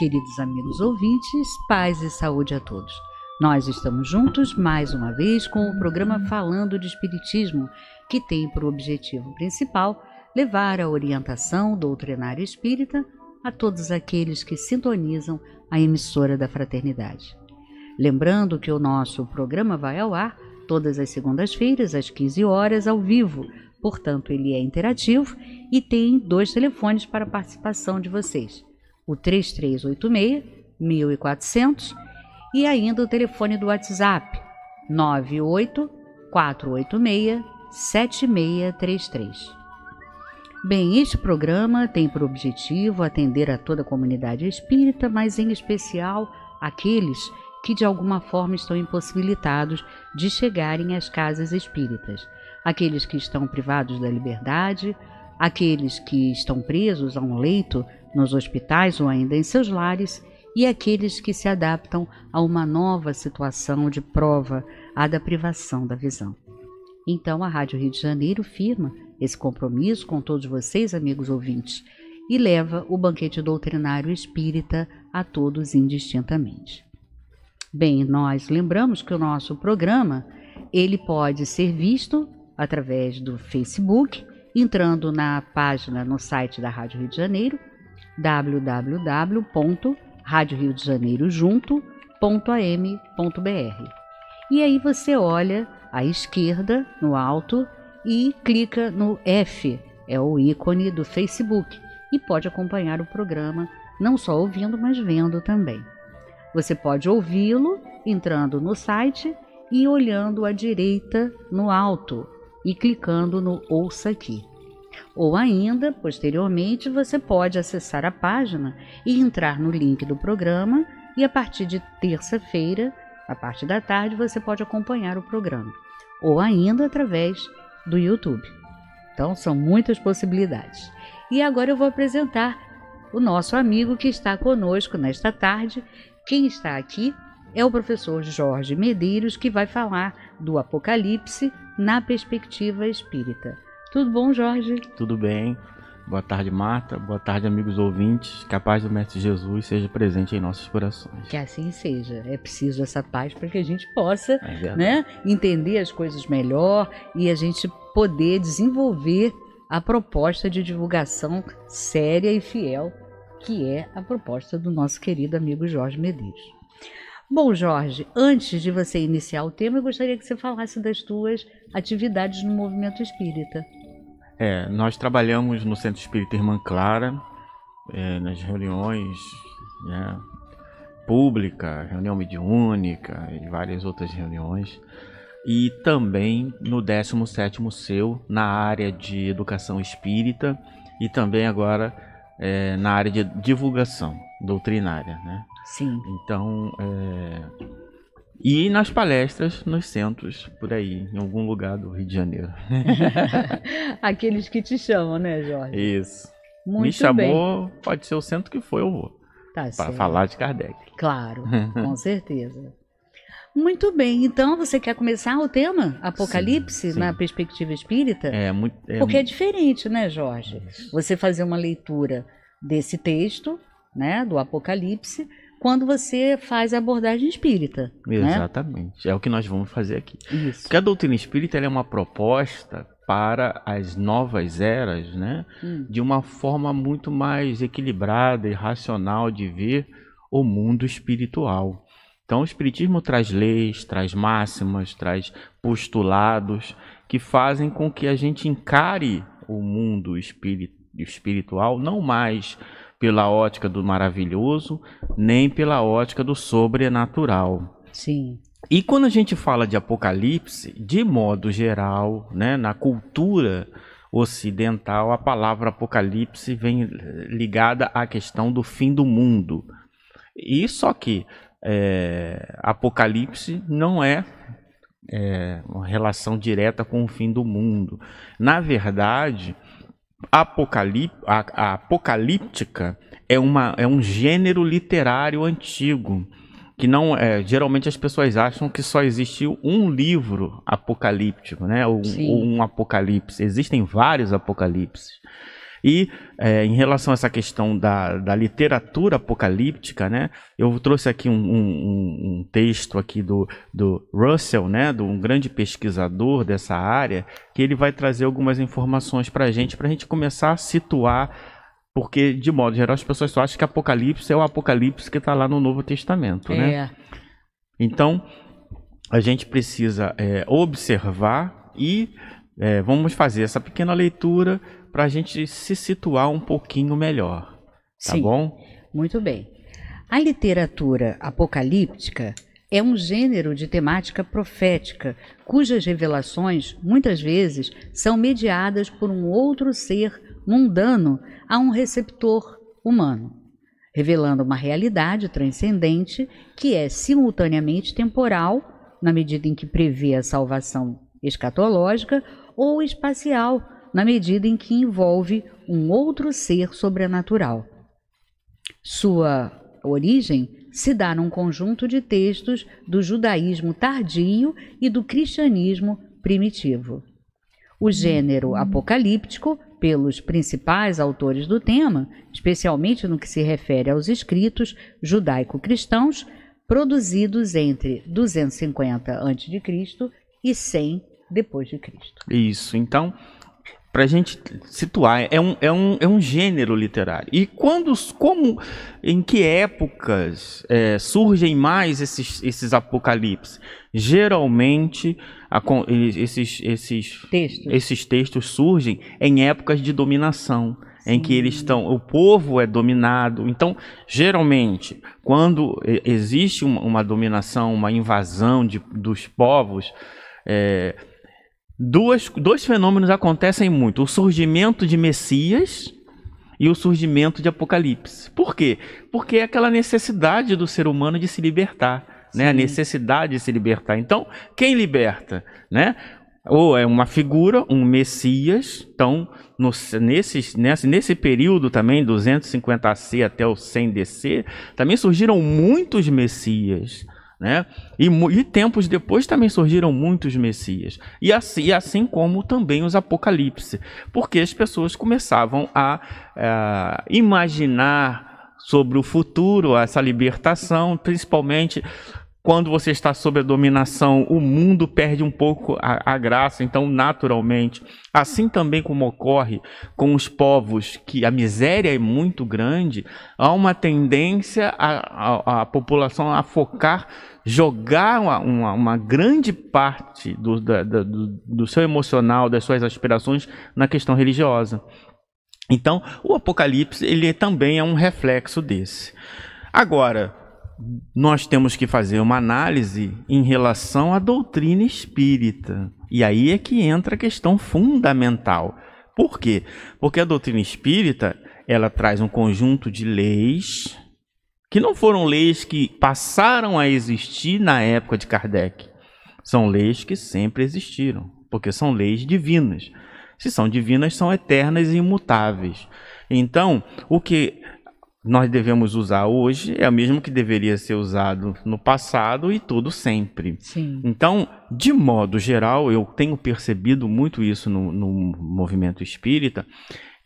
queridos amigos ouvintes, paz e saúde a todos. Nós estamos juntos mais uma vez com o programa Falando de Espiritismo, que tem por objetivo principal levar a orientação doutrinária espírita a todos aqueles que sintonizam a emissora da Fraternidade. Lembrando que o nosso programa vai ao ar todas as segundas-feiras, às 15 horas, ao vivo. Portanto, ele é interativo e tem dois telefones para participação de vocês o 3386 1400 e ainda o telefone do WhatsApp 98 486 7633. Bem, este programa tem por objetivo atender a toda a comunidade espírita, mas em especial aqueles que de alguma forma estão impossibilitados de chegarem às casas espíritas, aqueles que estão privados da liberdade, aqueles que estão presos a um leito nos hospitais ou ainda em seus lares, e aqueles que se adaptam a uma nova situação de prova, a da privação da visão. Então, a Rádio Rio de Janeiro firma esse compromisso com todos vocês, amigos ouvintes, e leva o banquete doutrinário espírita a todos indistintamente. Bem, nós lembramos que o nosso programa ele pode ser visto através do Facebook, entrando na página no site da Rádio Rio de Janeiro www.radioriodejaneirojunto.am.br. E aí você olha à esquerda, no alto, e clica no F, é o ícone do Facebook, e pode acompanhar o programa não só ouvindo, mas vendo também. Você pode ouvi-lo entrando no site e olhando à direita no alto e clicando no Ouça Aqui. Ou ainda, posteriormente, você pode acessar a página e entrar no link do programa e a partir de terça-feira, a parte da tarde, você pode acompanhar o programa. Ou ainda através do YouTube. Então, são muitas possibilidades. E agora eu vou apresentar o nosso amigo que está conosco nesta tarde. Quem está aqui é o professor Jorge Medeiros, que vai falar do Apocalipse na perspectiva espírita. Tudo bom, Jorge? Tudo bem. Boa tarde, Marta. Boa tarde, amigos ouvintes. Que a paz do Mestre Jesus seja presente em nossos corações. Que assim seja. É preciso essa paz para que a gente possa é né, entender as coisas melhor e a gente poder desenvolver a proposta de divulgação séria e fiel, que é a proposta do nosso querido amigo Jorge Medeiros. Bom, Jorge, antes de você iniciar o tema, eu gostaria que você falasse das tuas atividades no movimento espírita. É, nós trabalhamos no Centro Espírita Irmã Clara, é, nas reuniões né, pública, reunião mediúnica e várias outras reuniões. E também no 17º SEU, na área de educação espírita e também agora é, na área de divulgação doutrinária, né? Sim. Então, é, e nas palestras, nos centros, por aí, em algum lugar do Rio de Janeiro. Aqueles que te chamam, né, Jorge? Isso. Muito Me chamou, bem. pode ser o centro que foi, eu vou. Tá Para falar de Kardec. Claro, com certeza. Muito bem, então você quer começar o tema Apocalipse sim, sim. na perspectiva espírita? É, muito. É, Porque é diferente, né, Jorge? Isso. Você fazer uma leitura desse texto, né, do Apocalipse, quando você faz a abordagem espírita. Né? Exatamente. Né? É o que nós vamos fazer aqui. Isso. Porque a doutrina espírita é uma proposta para as novas eras, né? Hum. De uma forma muito mais equilibrada e racional de ver o mundo espiritual. Então, o Espiritismo traz leis, traz máximas, traz postulados que fazem com que a gente encare o mundo espiritual não mais pela ótica do maravilhoso, nem pela ótica do sobrenatural. Sim. E quando a gente fala de Apocalipse, de modo geral, né, na cultura ocidental, a palavra Apocalipse vem ligada à questão do fim do mundo. E só que é, Apocalipse não é, é uma relação direta com o fim do mundo. Na verdade, Apocalip a, a apocalíptica é, uma, é um gênero literário antigo que não é, geralmente as pessoas acham que só existiu um livro apocalíptico, né? Ou, ou um apocalipse. Existem vários apocalipses. E é, em relação a essa questão da, da literatura apocalíptica, né, eu trouxe aqui um, um, um texto aqui do, do Russell, né, do, um grande pesquisador dessa área, que ele vai trazer algumas informações para a gente, para a gente começar a situar, porque de modo geral as pessoas só acham que Apocalipse é o Apocalipse que está lá no Novo Testamento, né? é. né? Então a gente precisa é, observar e é, vamos fazer essa pequena leitura para a gente se situar um pouquinho melhor. Tá Sim, bom? Muito bem. A literatura apocalíptica é um gênero de temática profética, cujas revelações, muitas vezes, são mediadas por um outro ser mundano a um receptor humano, revelando uma realidade transcendente que é simultaneamente temporal, na medida em que prevê a salvação escatológica, ou espacial, na medida em que envolve um outro ser sobrenatural. Sua origem se dá num conjunto de textos do judaísmo tardio e do cristianismo primitivo. O gênero hum. apocalíptico, pelos principais autores do tema, especialmente no que se refere aos escritos judaico-cristãos, produzidos entre 250 a.C. e 100 depois de Cristo. Isso. Então, para a gente situar, é um, é, um, é um gênero literário. E quando, como, em que épocas é, surgem mais esses, esses apocalipses? Geralmente, a, esses, esses, textos. esses textos surgem em épocas de dominação, Sim. em que eles estão, o povo é dominado. Então, geralmente, quando existe uma, uma dominação, uma invasão de, dos povos, é, duas, dois fenômenos acontecem muito: o surgimento de Messias e o surgimento de Apocalipse. Por quê? Porque é aquela necessidade do ser humano de se libertar, né? a necessidade de se libertar. Então, quem liberta? Né? Ou é uma figura, um Messias. Então, no, nesse, nesse, nesse período também, 250 AC até o 100 DC, também surgiram muitos Messias. Né? E, e, tempos depois também surgiram muitos messias. E assim, e assim como também os apocalipse, porque as pessoas começavam a, a eh, imaginar sobre o futuro, essa libertação, principalmente quando você está sob a dominação, o mundo perde um pouco a, a, graça, então, naturalmente. Assim também como ocorre com os povos que a miséria é muito grande, há uma tendência a, a, a população a focar, jogar uma, uma, uma grande parte do, da, da, do, do seu emocional, das suas aspirações na questão religiosa. Então, o Apocalipse ele também é um reflexo desse. Agora, nós temos que fazer uma análise em relação à doutrina espírita. E aí é que entra a questão fundamental. Por quê? Porque a doutrina espírita, ela traz um conjunto de leis que não foram leis que passaram a existir na época de Kardec. São leis que sempre existiram, porque são leis divinas. Se são divinas, são eternas e imutáveis. Então, o que nós devemos usar hoje é o mesmo que deveria ser usado no passado e todo sempre. Sim. Então, de modo geral, eu tenho percebido muito isso no, no movimento espírita,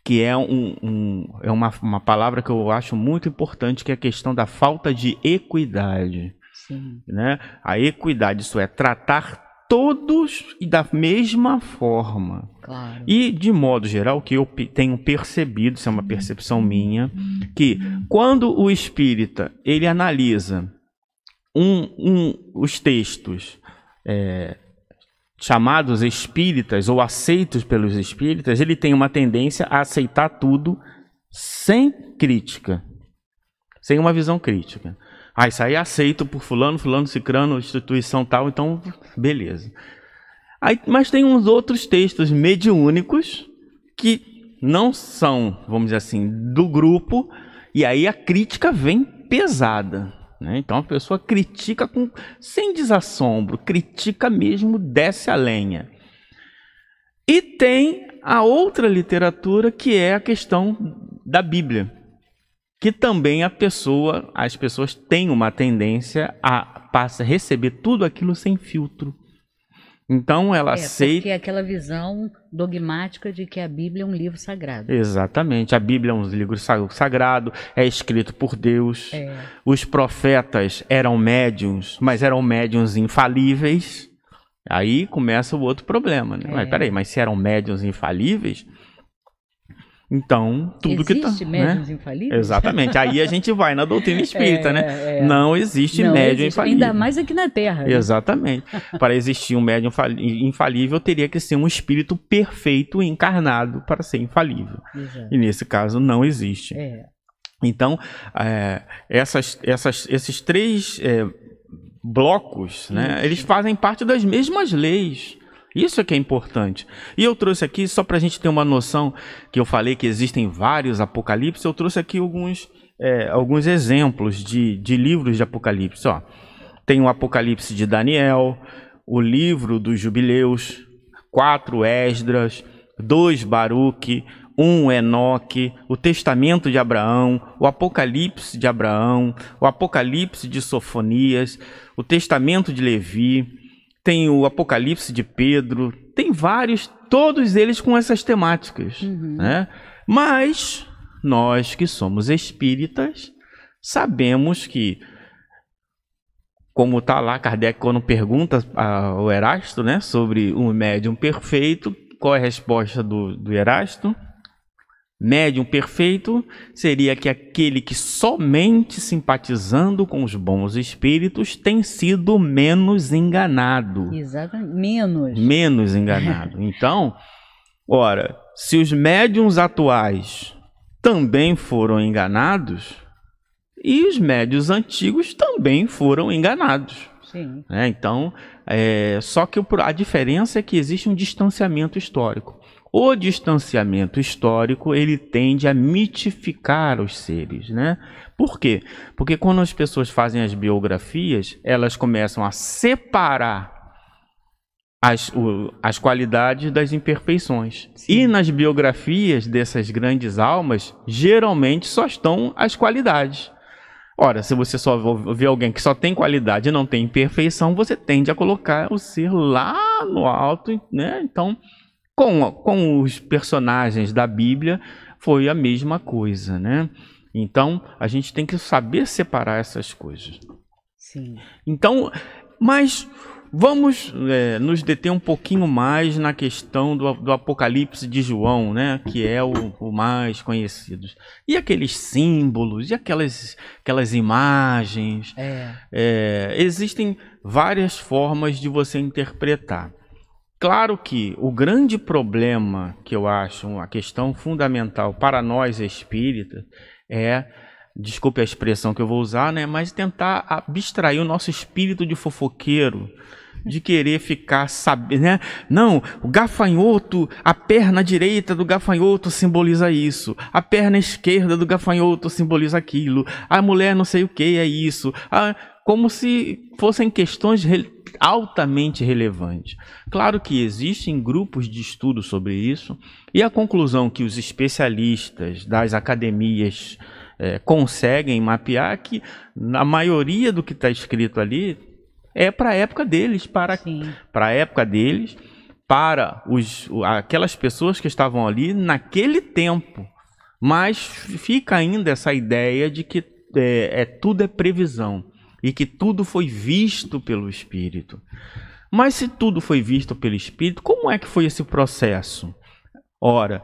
que é, um, um é uma, uma palavra que eu acho muito importante, que é a questão da falta de equidade. Sim. Né? A equidade, isso é, tratar todos e da mesma forma. Claro. E, de modo geral, que eu tenho percebido, isso é uma percepção minha, que quando o espírita ele analisa um, um, os textos é, chamados espíritas ou aceitos pelos espíritas, ele tem uma tendência a aceitar tudo sem crítica, sem uma visão crítica. Ah, isso aí é aceito por fulano, fulano, cicrano, instituição tal, então beleza. Aí, mas tem uns outros textos mediúnicos que não são, vamos dizer assim, do grupo, e aí a crítica vem pesada. Né? Então a pessoa critica com, sem desassombro, critica mesmo, desce a lenha. E tem a outra literatura que é a questão da Bíblia que também a pessoa, as pessoas têm uma tendência a passa a receber tudo aquilo sem filtro. Então ela é, aceita. Porque é aquela visão dogmática de que a Bíblia é um livro sagrado. Exatamente. A Bíblia é um livro sagrado, é escrito por Deus. É. Os profetas eram médiums, mas eram médiums infalíveis. Aí começa o outro problema, né? É. Mas peraí, mas se eram médiums infalíveis, então, tudo existe que tá. Existe né? médiums né? infalíveis? Exatamente. Aí a gente vai na doutrina espírita, né? é, né? É. Não existe Não médium existe, infalível. Ainda mais aqui na Terra. Né? Exatamente. Para existir um médium infalível, teria que ser um espírito perfeito encarnado para ser infalível. Exato. E nesse caso, não existe. É. Então, é, essas, essas, esses três é, blocos, né, eles fazem parte das mesmas leis isso é que é importante. E eu trouxe aqui, só para a gente ter uma noção, que eu falei que existem vários apocalipse, eu trouxe aqui alguns, é, alguns exemplos de, de livros de apocalipse. Ó. Tem o Apocalipse de Daniel, o livro dos jubileus, quatro Esdras, dois Baruque, um Enoque, o Testamento de Abraão, o Apocalipse de Abraão, o Apocalipse de Sofonias, o Testamento de Levi, tem o Apocalipse de Pedro, tem vários, todos eles com essas temáticas, uhum. né? Mas nós que somos espíritas sabemos que como está lá Kardec quando pergunta ao Erasto, né, sobre um médium perfeito, qual é a resposta do, do Erasto? Médium perfeito seria que aquele que somente simpatizando com os bons espíritos tem sido menos enganado. Exatamente, menos. Menos enganado. Então, ora, se os médiums atuais também foram enganados, e os médios antigos também foram enganados. Sim. É, então, é, só que a diferença é que existe um distanciamento histórico. O distanciamento histórico ele tende a mitificar os seres, né? Por quê? Porque quando as pessoas fazem as biografias, elas começam a separar as, o, as qualidades das imperfeições. Sim. E nas biografias dessas grandes almas, geralmente só estão as qualidades. Ora, se você só vê alguém que só tem qualidade e não tem imperfeição, você tende a colocar o ser lá no alto, né? Então, com, com os personagens da Bíblia foi a mesma coisa, né? Então, a gente tem que saber separar essas coisas. Sim. Então, mas vamos é, nos deter um pouquinho mais na questão do, do Apocalipse de João, né? Que é o, o, mais conhecido. E aqueles símbolos, e aquelas, aquelas imagens. É. É, existem várias formas de você interpretar. Claro que o grande problema que eu acho, a questão fundamental para nós espíritas, é, desculpe a expressão que eu vou usar, né, mas tentar abstrair o nosso espírito de fofoqueiro, de querer ficar sabendo, né? Não, o gafanhoto, a perna direita do gafanhoto simboliza isso, a perna esquerda do gafanhoto simboliza aquilo, a mulher não sei o que é isso. A como se fossem questões re altamente relevantes. Claro que existem grupos de estudo sobre isso, e a conclusão que os especialistas das academias é, conseguem mapear é que na maioria do que está escrito ali é para a época deles, para a época deles, para os, aquelas pessoas que estavam ali naquele tempo. Mas fica ainda essa ideia de que é, é tudo é previsão e que tudo foi visto pelo Espírito. Mas se tudo foi visto pelo Espírito, como é que foi esse processo? Ora,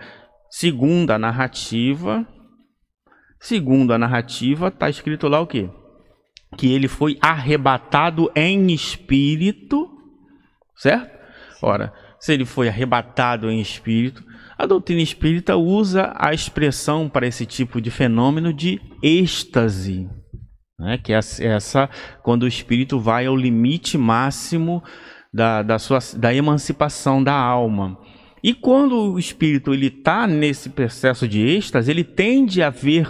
segundo a narrativa, segundo a narrativa, está escrito lá o quê? Que ele foi arrebatado em espírito, certo? Ora, se ele foi arrebatado em espírito, a doutrina espírita usa a expressão para esse tipo de fenômeno de êxtase. Né? Que é, é essa, quando o espírito vai ao limite máximo da, da, sua, da emancipação da alma. E quando o espírito ele está nesse processo de êxtase, ele tende a ver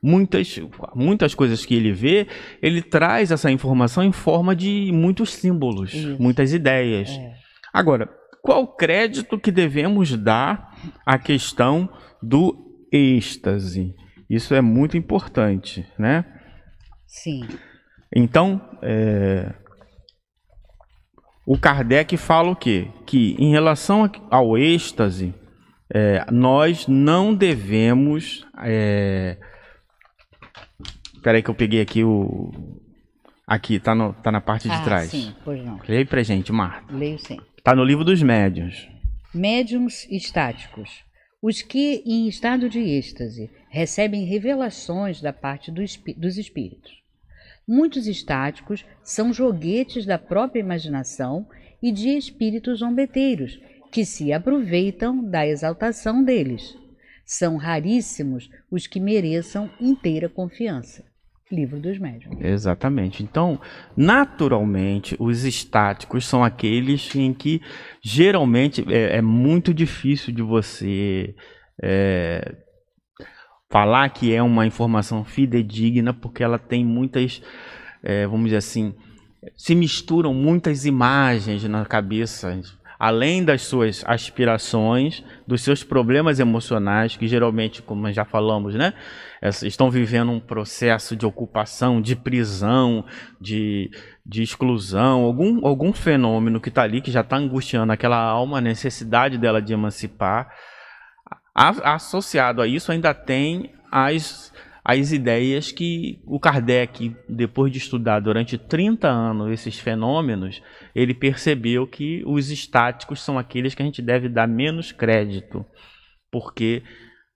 muitas, muitas coisas que ele vê, ele traz essa informação em forma de muitos símbolos, Isso. muitas ideias. É. Agora, qual crédito que devemos dar à questão do êxtase? Isso é muito importante, né? Sim. Então, é, o Kardec fala o quê? Que em relação ao êxtase, é, nós não devemos. É, peraí que eu peguei aqui o. Aqui, tá, no, tá na parte de ah, trás. Sim, pois não. Leia pra gente, Marta. Leio sim. Tá no livro dos médiuns. Médiuns estáticos. Os que, em estado de êxtase, recebem revelações da parte do, dos espíritos. Muitos estáticos são joguetes da própria imaginação e de espíritos zombeteiros, que se aproveitam da exaltação deles. São raríssimos os que mereçam inteira confiança. Livro dos Médiuns. Exatamente. Então, naturalmente, os estáticos são aqueles em que geralmente é, é muito difícil de você é, falar que é uma informação fidedigna, porque ela tem muitas, é, vamos dizer assim, se misturam muitas imagens na cabeça, além das suas aspirações, dos seus problemas emocionais, que geralmente, como já falamos, né, estão vivendo um processo de ocupação, de prisão, de, de exclusão, algum, algum fenômeno que está ali, que já está angustiando aquela alma, a necessidade dela de emancipar a, associado a isso, ainda tem as, as ideias que o Kardec, depois de estudar durante 30 anos esses fenômenos, ele percebeu que os estáticos são aqueles que a gente deve dar menos crédito, porque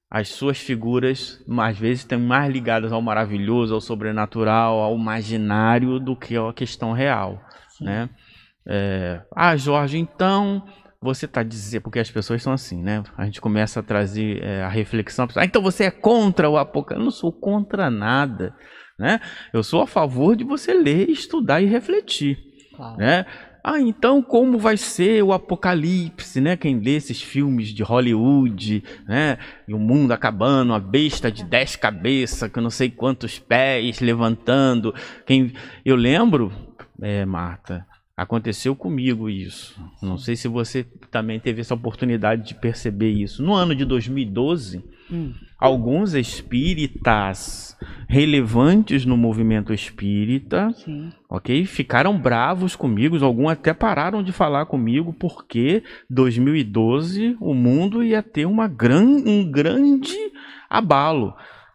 as suas figuras às vezes estão mais ligadas ao maravilhoso, ao sobrenatural, ao imaginário do que à questão real, né? É, ah, Jorge, então você tá dizendo, porque as pessoas são assim, né? A gente começa a trazer é, a reflexão, ah, então você é contra o Apocalipse? Eu não sou contra nada, né? Eu sou a favor de você ler, estudar e refletir, claro. né? Ah, então como vai ser o apocalipse, né? Quem lê esses filmes de Hollywood, né? E o mundo acabando, a besta de dez cabeças, que eu não sei quantos pés levantando. Quem eu lembro, é, Marta, Aconteceu comigo isso. Não sei se você também teve essa oportunidade de perceber isso. No ano de 2012, hum. alguns espíritas relevantes no movimento espírita, Sim. ok, ficaram bravos comigo. Alguns até pararam de falar comigo porque 2012 o mundo ia ter uma gran, um grande abalo.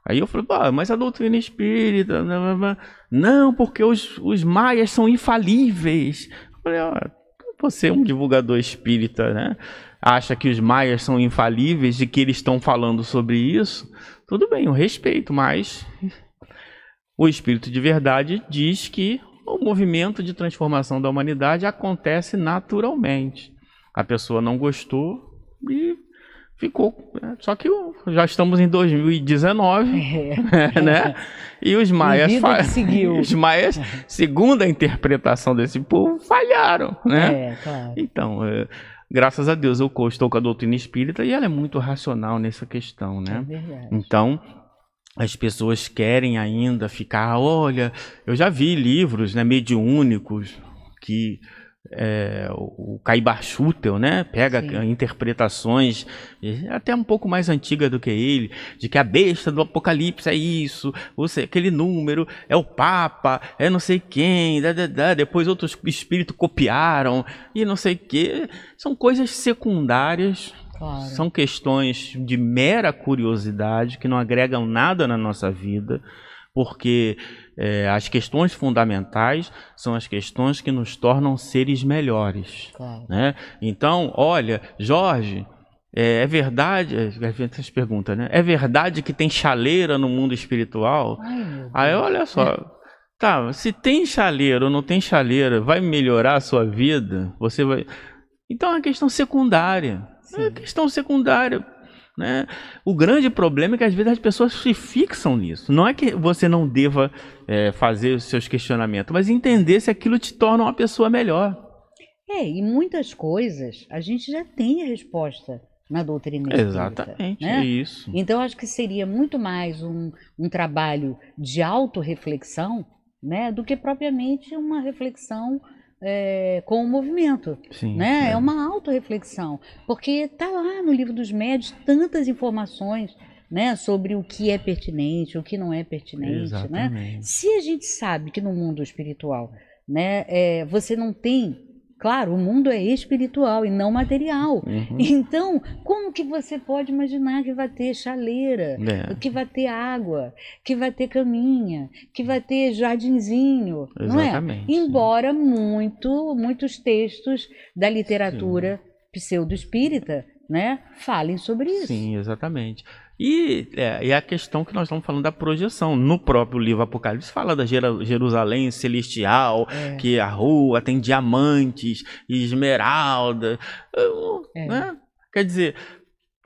Aí eu falei, mas a doutrina espírita. Blá, blá, blá. Não, porque os, os maias são infalíveis. Eu falei, ah, você é um divulgador espírita, né? Acha que os maias são infalíveis e que eles estão falando sobre isso? Tudo bem, eu respeito, mas o espírito de verdade diz que o movimento de transformação da humanidade acontece naturalmente. A pessoa não gostou e ficou. Né? Só que já estamos em 2019, é. né? E os maias, fa... os maias, segundo a interpretação desse povo, falharam, né? É, claro. Então, é... graças a Deus eu estou com a doutrina espírita e ela é muito racional nessa questão, né? É verdade. Então, as pessoas querem ainda ficar, olha, eu já vi livros, né, mediúnicos que é, o Caibar Schutel, né? Pega Sim. interpretações até um pouco mais antigas do que ele, de que a besta do Apocalipse é isso, ou seja, aquele número, é o Papa, é não sei quem, da, da, da. depois outros espíritos copiaram e não sei o que. São coisas secundárias. Claro. São questões de mera curiosidade que não agregam nada na nossa vida, porque é, as questões fundamentais são as questões que nos tornam seres melhores. Claro. Né? Então, olha, Jorge, é, é verdade, é, é as perguntas, né? É verdade que tem chaleira no mundo espiritual? Ai, Aí, olha só. É. Tá, se tem chaleira ou não tem chaleira, vai melhorar a sua vida? Você vai. Então é uma questão secundária. Sim. É uma questão secundária né? O grande problema é que às vezes as pessoas se fixam nisso. Não é que você não deva é, fazer os seus questionamentos, mas entender se aquilo te torna uma pessoa melhor. É, e muitas coisas a gente já tem a resposta na doutrina espírita. Exatamente, né? é isso. Então, acho que seria muito mais um, um trabalho de autorreflexão né, do que propriamente uma reflexão é, com o movimento. Sim, né? é. é uma autorreflexão. Porque está lá no livro dos médios tantas informações né, sobre o que é pertinente, o que não é pertinente. Né? Se a gente sabe que no mundo espiritual né, é, você não tem Claro, o mundo é espiritual e não material. Uhum. Então, como que você pode imaginar que vai ter chaleira, é. que vai ter água, que vai ter caminha, que vai ter jardinzinho, Exatamente, não é? Embora muito, muitos textos da literatura pseudo-espírita, né, falem sobre isso. Sim, exatamente. E é, a questão que nós estamos falando da projeção. No próprio livro Apocalipse fala da Jerusalém celestial, é. que a rua tem diamantes, esmeralda. É. Né? Quer dizer,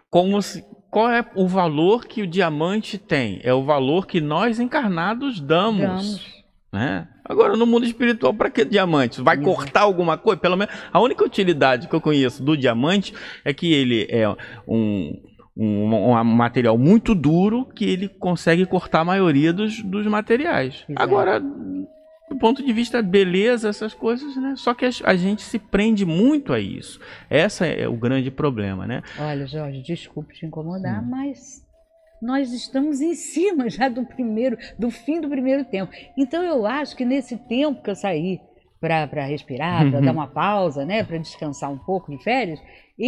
como se, qual é o valor que o diamante tem? É o valor que nós encarnados damos. damos. Né? Agora, no mundo espiritual, para que diamante? Vai uhum. cortar alguma coisa? Pelo menos a única utilidade que eu conheço do diamante é que ele é um um, um, material muito duro que ele consegue cortar a maioria dos, dos materiais. Agora, do ponto de vista beleza, essas coisas, né? Só que a, a gente se prende muito a isso. Esse é o grande problema, né? Olha, Jorge, desculpe te incomodar, hum. mas nós estamos em cima já do primeiro, do fim do primeiro tempo. Então eu acho que nesse tempo que eu saí para respirar, para uhum. dar uma pausa, né, para descansar um pouco de férias,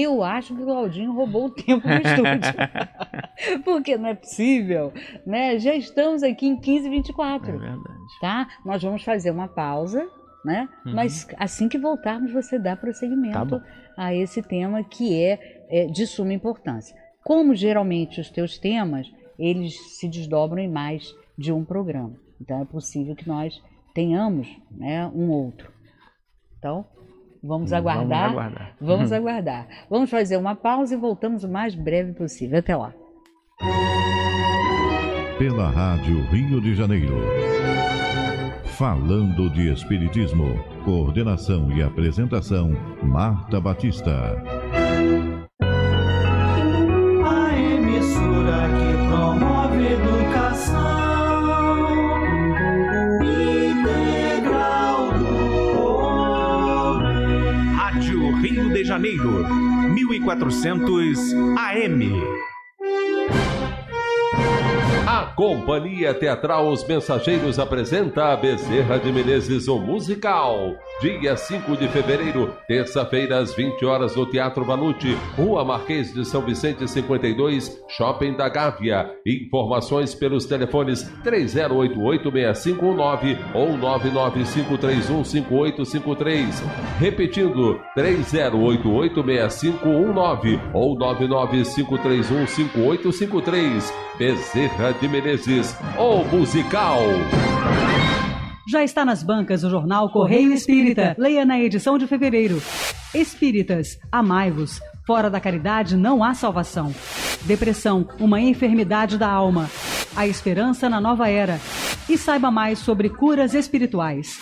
eu acho que o Claudinho roubou o tempo do estúdio. Porque não é possível, né? Já estamos aqui em 15 24. É verdade. Tá? Nós vamos fazer uma pausa, né? Uhum. Mas assim que voltarmos, você dá prosseguimento tá a esse tema que é, é de suma importância. Como geralmente os teus temas, eles se desdobram em mais de um programa. Então é possível que nós tenhamos né, um outro. Então, Hum, vamos aguardar. Vamos aguardar. Hum. Vamos aguardar. Vamos fazer uma pausa e voltamos o mais breve possível. Até lá. Pela Rádio Rio de Janeiro. Falando de Espiritismo. Coordenação e apresentação: Marta Batista. Janeiro, 1400 AM. A Companhia Teatral Os Mensageiros apresenta a Bezerra de Menezes, o musical dia 5 de fevereiro, terça-feira, às 20 horas, no Teatro Valute, Rua Marquês de São Vicente, 52, Shopping da Gávea. Informações pelos telefones 3088-6519 ou 995315853. Repetindo, 3088-6519 ou 995315853. Bezerra de Menezes, ou musical. Já está nas bancas o jornal Correio Espírita. Leia na edição de fevereiro. Espíritas, amai-vos. Fora da caridade não há salvação. Depressão, uma enfermidade da alma. A esperança na nova era. E saiba mais sobre curas espirituais.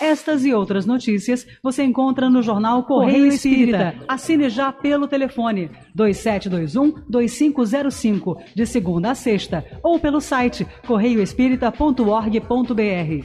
Estas e outras notícias você encontra no jornal Correio Espírita. Assine já pelo telefone 2721 2505, de segunda a sexta, ou pelo site correioespírita.org.br.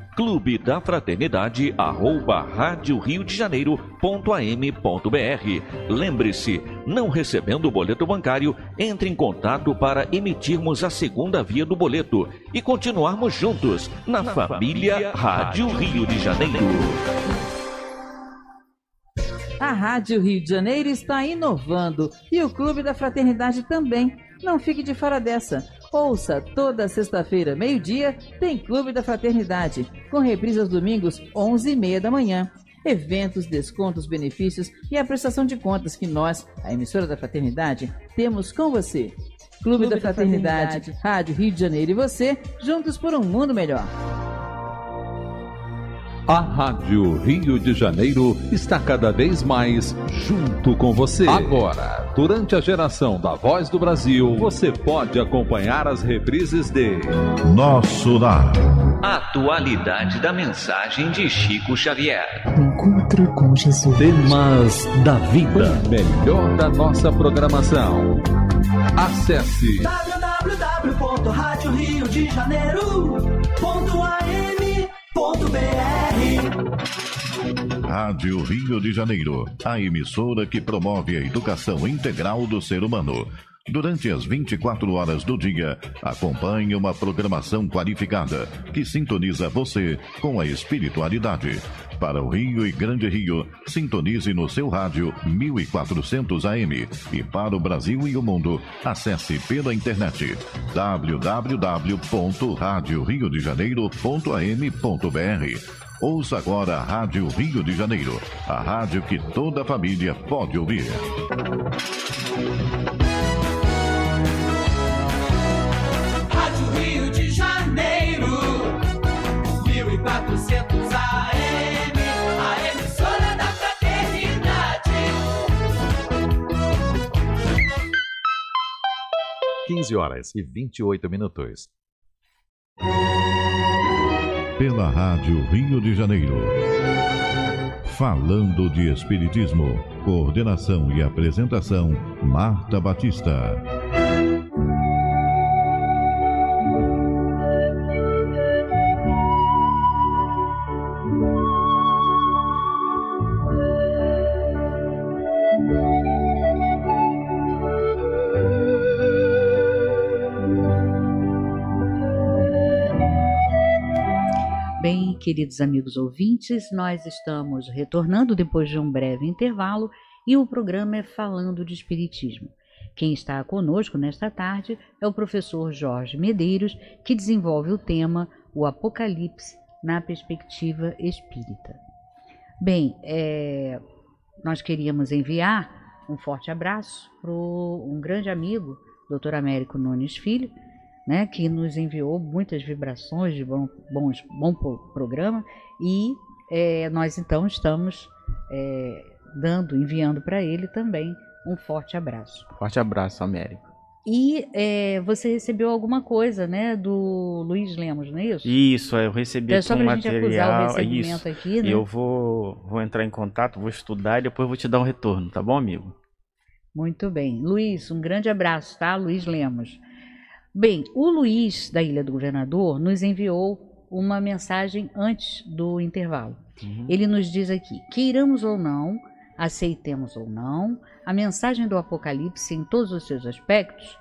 clube da fraternidade arroba rádio rio de janeiro.am.br. Lembre-se, não recebendo o boleto bancário, entre em contato para emitirmos a segunda via do boleto e continuarmos juntos na, na família, família Rádio, rádio Rio de Janeiro. A Rádio Rio de Janeiro está inovando e o Clube da Fraternidade também. Não fique de fora dessa. Ouça toda sexta-feira, meio-dia, tem Clube da Fraternidade, com reprise aos domingos, 11h30 da manhã. Eventos, descontos, benefícios e a prestação de contas que nós, a emissora da Fraternidade, temos com você. Clube, Clube da, Fraternidade, da Fraternidade, Rádio Rio de Janeiro e você, juntos por um mundo melhor. A Rádio Rio de Janeiro está cada vez mais junto com você. Agora, durante a geração da Voz do Brasil, você pode acompanhar as reprises de Nosso Lar. Atualidade da mensagem de Chico Xavier. Encontro com Jesus. Temas da vida. O melhor da nossa programação. Acesse www.radioriodejaneiro.am.br Rádio Rio de Janeiro, a emissora que promove a educação integral do ser humano. Durante as 24 horas do dia, acompanhe uma programação qualificada que sintoniza você com a espiritualidade. Para o Rio e Grande Rio, sintonize no seu rádio 1400 AM e para o Brasil e o mundo, acesse pela internet www.radioriodejaneiro.am.br Ouça agora a Rádio Rio de Janeiro, a rádio que toda a família pode ouvir. Rádio Rio de Janeiro, 1400 AM, a emissora da fraternidade. 15 horas e 28 minutos pela Rádio Rio de Janeiro. Falando de Espiritismo. Coordenação e apresentação: Marta Batista. queridos amigos ouvintes, nós estamos retornando depois de um breve intervalo e o programa é Falando de Espiritismo. Quem está conosco nesta tarde é o professor Jorge Medeiros, que desenvolve o tema O Apocalipse na Perspectiva Espírita. Bem, é, nós queríamos enviar um forte abraço para um grande amigo, Dr. Américo Nunes Filho, né, que nos enviou muitas vibrações de bom, bons, bom programa e é, nós então estamos é, dando, enviando para ele também um forte abraço. Forte abraço, Américo. E é, você recebeu alguma coisa, né, do Luiz Lemos, não é isso? Isso, é, eu recebi então, aqui um material. Acusar o é isso. Aqui, né? Eu vou, vou entrar em contato, vou estudar e depois vou te dar um retorno, tá bom, amigo? Muito bem. Luiz, um grande abraço, tá? Luiz Lemos. Bem, o Luiz da Ilha do Governador nos enviou uma mensagem antes do intervalo. Uhum. Ele nos diz aqui: queiramos ou não, aceitemos ou não, a mensagem do Apocalipse em todos os seus aspectos,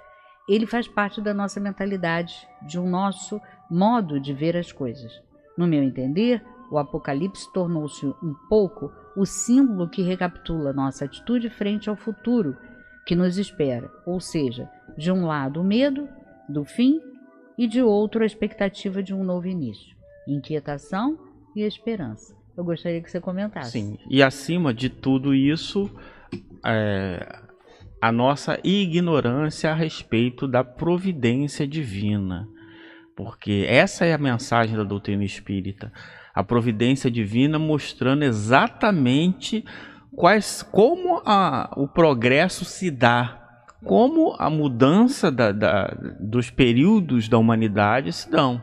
ele faz parte da nossa mentalidade, de um nosso modo de ver as coisas. No meu entender, o Apocalipse tornou-se um pouco o símbolo que recapitula nossa atitude frente ao futuro que nos espera, ou seja, de um lado o medo do fim e de outro a expectativa de um novo início, inquietação e esperança. Eu gostaria que você comentasse. Sim, e acima de tudo isso, é, a nossa ignorância a respeito da providência divina, porque essa é a mensagem da doutrina espírita, a providência divina mostrando exatamente quais, como a, o progresso se dá como a mudança da, da, dos períodos da humanidade se dão.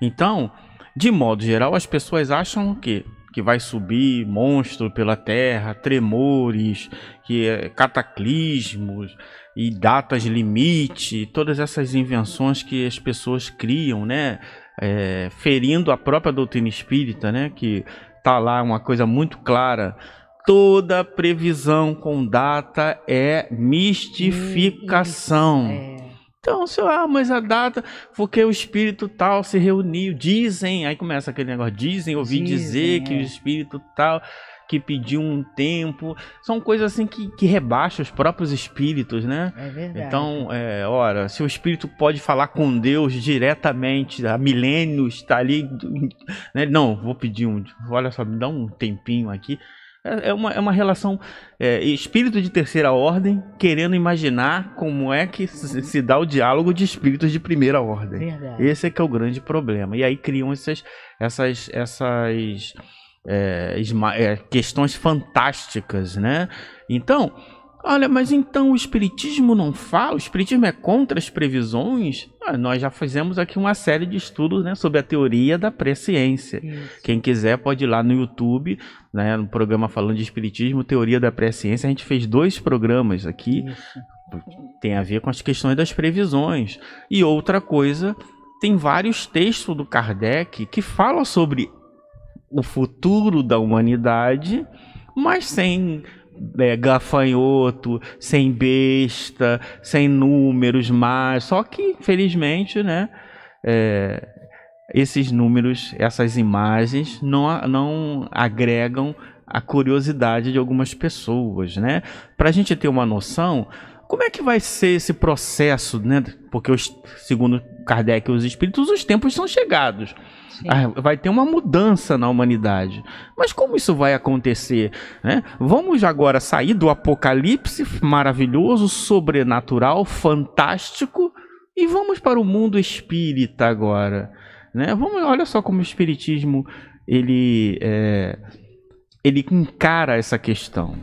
Então, de modo geral, as pessoas acham que que vai subir monstro pela terra, tremores, que é, cataclismos e datas limite, todas essas invenções que as pessoas criam, né? É, ferindo a própria doutrina espírita, né? Que tá lá uma coisa muito clara Toda previsão com data é mistificação. É. então o senhor ah mas a data, porque o espírito tal se reuniu, dizem, aí começa aquele negócio, dizem, ouvi dizem, dizer é. que o espírito tal que pediu um tempo, são coisas assim que, que rebaixa os próprios espíritos, né? É verdade. Então, é, ora, se o espírito pode falar com Deus diretamente, há milênios, está ali, né? não, vou pedir um, olha só, me dá um tempinho aqui, é, é uma, é uma relação é, espírito de terceira ordem querendo imaginar como é que se, se dá o diálogo de espíritos de primeira ordem. Verdade. Esse é que é o grande problema. E aí criam essas, essas, essas é, é questões fantásticas, né? Então, Olha, mas então o Espiritismo não fala? O Espiritismo é contra as previsões? Ah, nós já fizemos aqui uma série de estudos né, sobre a teoria da presciência. Isso. Quem quiser pode ir lá no YouTube, né, no programa falando de Espiritismo, Teoria da Presciência. A gente fez dois programas aqui. Isso. Tem a ver com as questões das previsões. E outra coisa, tem vários textos do Kardec que falam sobre o futuro da humanidade, mas sem é, gafanhoto, sem besta, sem números mais. Só que, infelizmente, né, é, esses números, essas imagens, não, não agregam a curiosidade de algumas pessoas. Né? Para a gente ter uma noção, como é que vai ser esse processo, né? Porque, eu, segundo Kardec e os espíritos, os tempos são chegados. Ah, vai ter uma mudança na humanidade. Mas como isso vai acontecer? Né? Vamos agora sair do apocalipse maravilhoso, sobrenatural, fantástico e vamos para o mundo espírita agora. Né? Vamos, olha só como o espiritismo ele é, ele encara essa questão.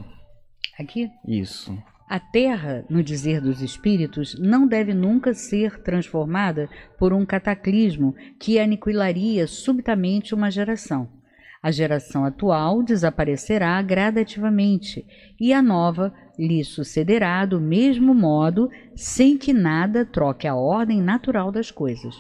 Aqui? Isso. A Terra, no dizer dos espíritos, não deve nunca ser transformada por um cataclismo que aniquilaria subitamente uma geração. A geração atual desaparecerá gradativamente e a nova lhe sucederá do mesmo modo, sem que nada troque a ordem natural das coisas.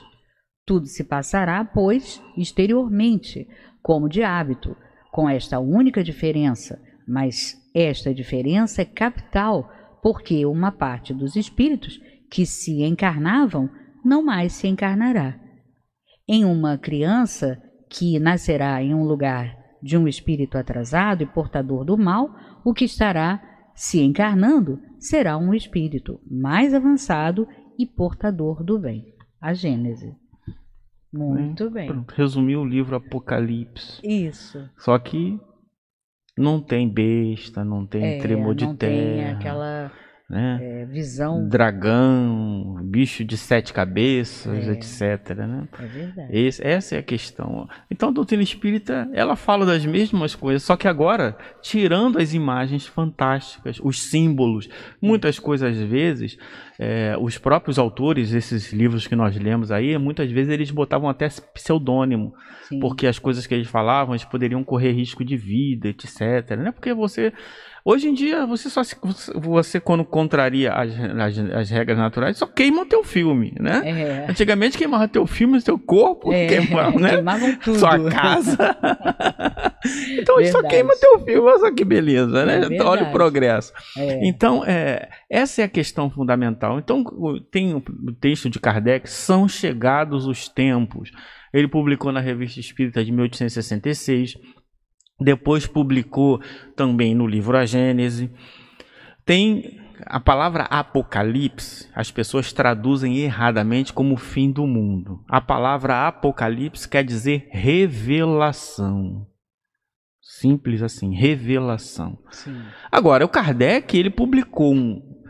Tudo se passará, pois, exteriormente, como de hábito, com esta única diferença, mas esta diferença é capital porque uma parte dos espíritos que se encarnavam não mais se encarnará. Em uma criança que nascerá em um lugar de um espírito atrasado e portador do mal, o que estará se encarnando será um espírito mais avançado e portador do bem. A Gênese. Muito né? bem. bem. Resumiu o livro Apocalipse. Isso. Só que não tem besta, não tem é, tremor de não terra. Tem aquela né? É, visão. Dragão, bicho de sete cabeças, é. etc. Né? É verdade. Esse, essa é a questão. Então a doutrina espírita ela fala das mesmas coisas, só que agora tirando as imagens fantásticas, os símbolos. Muitas coisas às vezes é, os próprios autores, esses livros que nós lemos aí, muitas vezes eles botavam até pseudônimo, Sim. porque as coisas que eles falavam, eles poderiam correr risco de vida, etc. Né? Porque você. Hoje em dia, você só se, você quando contraria as, as, as, regras naturais, só queima o teu filme, né? É. Antigamente queimava teu filme, teu corpo, é. queimava, né? Queimavam tudo. Sua casa. então só queima teu filme, olha só que beleza, né? É Olha o progresso. É. Então, é, essa é a questão fundamental tal. Então, tem o texto de Kardec, São Chegados os Tempos. Ele publicou na Revista Espírita de 1866, depois publicou também no livro A Gênese. Tem a palavra apocalipse, as pessoas traduzem erradamente como fim do mundo. A palavra apocalipse quer dizer revelação. Simples assim, revelação. Sim. Agora, o Kardec, ele publicou um,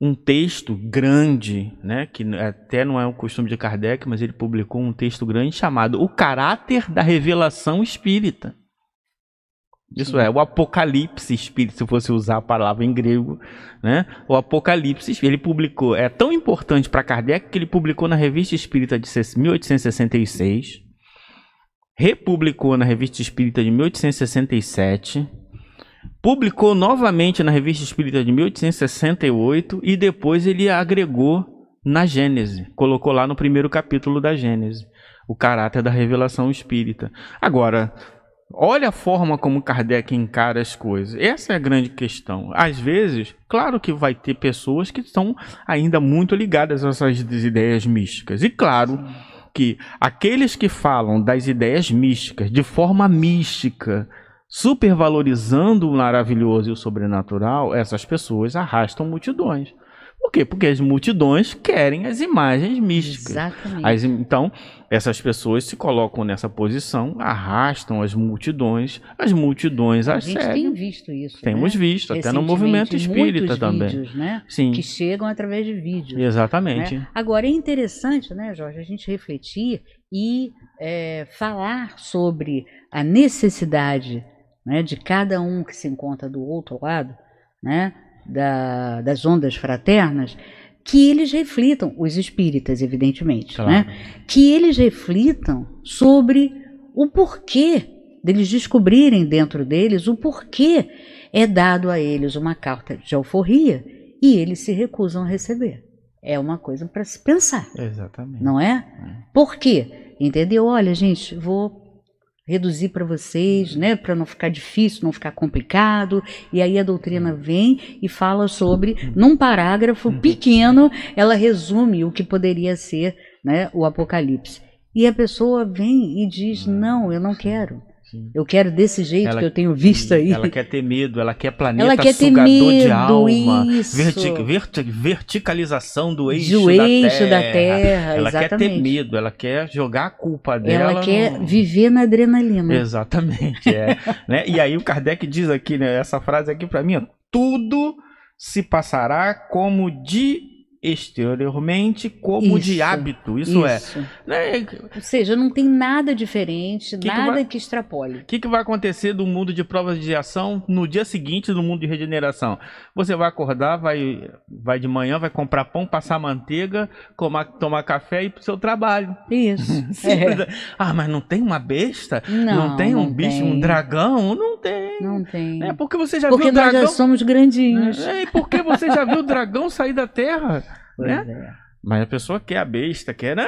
um texto grande, né, que até não é o costume de Kardec, mas ele publicou um texto grande chamado O Caráter da Revelação Espírita. Isso Sim. é, o Apocalipse Espírita, se fosse usar a palavra em grego, né? O Apocalipse Espírita, ele publicou, é tão importante para Kardec que ele publicou na Revista Espírita de 1866, republicou na Revista Espírita de 1867, Publicou novamente na Revista Espírita de 1868 e depois ele agregou na Gênese, colocou lá no primeiro capítulo da Gênese, o caráter da revelação espírita. Agora, olha a forma como Kardec encara as coisas. Essa é a grande questão. Às vezes, claro que vai ter pessoas que estão ainda muito ligadas a essas ideias místicas. E claro que aqueles que falam das ideias místicas de forma mística, supervalorizando o maravilhoso e o sobrenatural, essas pessoas arrastam multidões. Por quê? Porque as multidões querem as imagens místicas. Exatamente. As, então, essas pessoas se colocam nessa posição, arrastam as multidões, as multidões a sério. A gente tem visto isso. Temos né? visto, até no movimento espírita também. Vídeos, né? Sim. Que chegam através de vídeos. Né? Exatamente. Né? Agora, é interessante, né, Jorge, a gente refletir e é, falar sobre a necessidade né, de cada um que se encontra do outro lado né, da, das ondas fraternas, que eles reflitam, os espíritas, evidentemente, né, claro. né, que eles reflitam sobre o porquê deles descobrirem dentro deles o porquê é dado a eles uma carta de alforria e eles se recusam a receber. É uma coisa para se pensar. Exatamente. Não é? é? Por quê? Entendeu? Olha, gente, vou reduzir para vocês, uhum. né, para não ficar difícil, não ficar complicado. E aí a doutrina uhum. vem e fala sobre, uhum. num parágrafo pequeno, ela resume o que poderia ser, né, o Apocalipse. E a pessoa vem e diz: ah, "Não, eu não quero. Sim. Eu quero desse jeito ela, que eu tenho visto aí. Ela quer ter medo, ela quer planeta ela quer ter medo, de alma, verticalização do eixo, do eixo da terra. Da terra ela exatamente. quer ter medo, ela quer jogar a culpa dela. Ela quer no... viver na adrenalina. Exatamente, é. né? E aí o Kardec diz aqui, né, essa frase aqui para mim, ó, tudo se passará como de exteriormente como isso, de hábito. Isso, é. isso. é. Né? Ou seja, não tem nada diferente, que nada que, vai, que extrapole. O que, que vai acontecer do mundo de provas de ação no dia seguinte no mundo de regeneração? Você vai acordar, vai, vai de manhã, vai comprar pão, passar manteiga, tomar, tomar café e ir pro seu trabalho. Isso. é. Ah, mas não tem uma besta? Não, não tem um não bicho, tem. um dragão? Não tem. Não tem. É porque você já porque viu o dragão. Porque nós já somos grandinhos. É, porque você já viu o dragão sair da terra, pois né? É. Mas a pessoa quer a besta, quer, né?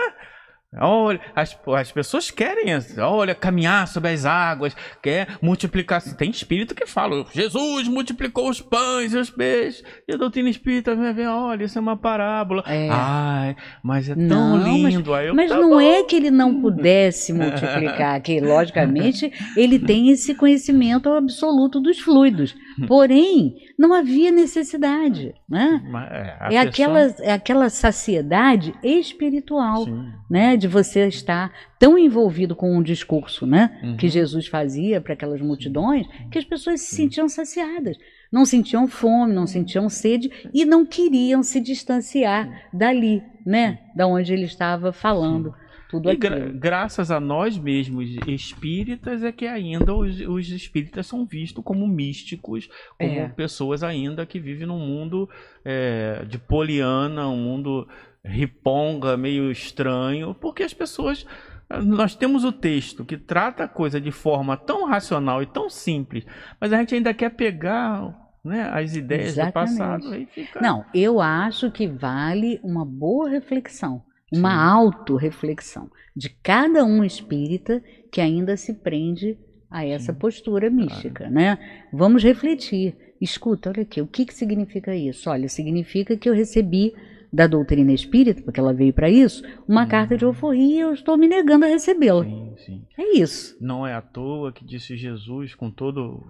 Olha, as, as pessoas querem, olha, caminhar sobre as águas, quer multiplicar. Tem espírito que fala, Jesus multiplicou os pães e os peixes. E a doutrina espírita vem, olha, isso é uma parábola. É. Ai, mas é tão lindo. Mas, eu, mas tá não é bom. é que ele não pudesse multiplicar, que logicamente ele tem esse conhecimento absoluto dos fluidos. Porém, não havia necessidade. Né? É, é, pessoa... aquela, é aquela saciedade espiritual, Sim. né? de você estar tão envolvido com um discurso, né, uhum. que Jesus fazia para aquelas multidões, que as pessoas se sentiam saciadas, não sentiam fome, não sentiam sede e não queriam se distanciar dali, né, da onde ele estava falando. Tudo e gra graças a nós mesmos espíritas é que ainda os, os espíritas são vistos como místicos, como é. pessoas ainda que vivem num mundo é, de poliana, um mundo riponga, meio estranho, porque as pessoas ah, nós temos o texto que trata a coisa de forma tão racional e tão simples, mas a gente ainda quer pegar né, as ideias Exatamente. do passado. Fica... Não, eu acho que vale uma boa reflexão uma autorreflexão de cada um espírita que ainda se prende a essa Sim, postura mística, claro. né? Vamos refletir. Escuta, olha aqui, o que, que significa isso? Olha, significa que eu recebi da doutrina espírita, porque ela veio para isso, uma hum. carta de uhum. euforia e eu estou me negando a recebê-la. Sim, sim. É isso. Não é à toa que disse Jesus com todo.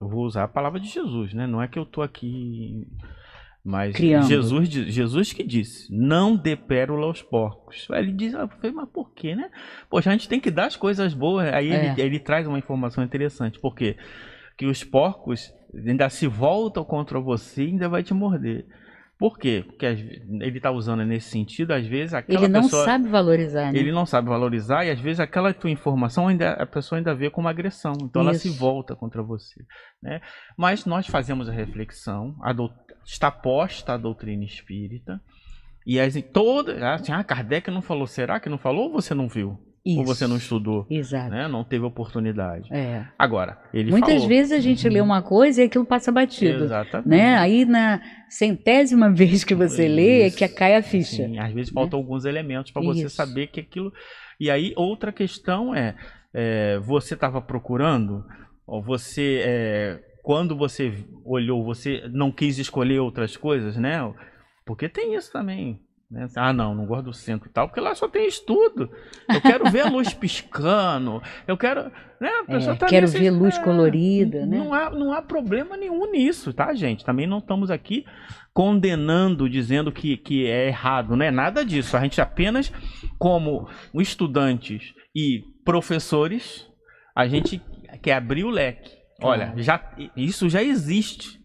Eu vou usar a palavra de Jesus, né? Não é que eu estou aqui mas Jesus, Jesus que disse, não dê pérola aos porcos. Aí ele diz, ah, mas por quê, né? Poxa, a gente tem que dar as coisas boas. Aí é. ele, ele traz uma informação interessante, porque que os porcos ainda se voltam contra você e ainda vai te morder. Por quê? Porque ele está usando nesse sentido, às vezes aquela Ele não pessoa, sabe valorizar, né? Ele não sabe valorizar e às vezes aquela tua informação ainda, a pessoa ainda vê como agressão. Então Isso. ela se volta contra você. Né? Mas nós fazemos a reflexão, adotamos está posta a doutrina espírita. E as, todas. Assim, ah, Kardec não falou. Será que não falou ou você não viu? Isso. Ou você não estudou. Exato. Né? Não teve oportunidade. É. Agora, ele Muitas falou. vezes a gente uhum. lê uma coisa e aquilo passa batido. Exatamente. Né? Aí na centésima vez que você Isso. lê é que cai a ficha. Sim, às vezes né? faltam alguns elementos para você saber que aquilo. E aí outra questão é, é você estava procurando, ou você é, quando você olhou, você não quis escolher outras coisas, né? Porque tem isso também. Né? Ah, não, não gosto do centro e tal, porque lá só tem estudo. Eu quero ver a luz piscando, eu quero. Né, a pessoa é, tá quero assim, ver luz é, colorida, né? Não há, não há problema nenhum nisso, tá, gente? Também não estamos aqui condenando, dizendo que, que é errado, não é nada disso. A gente apenas, como estudantes e professores, a gente quer abrir o leque Olha, já, isso já existe.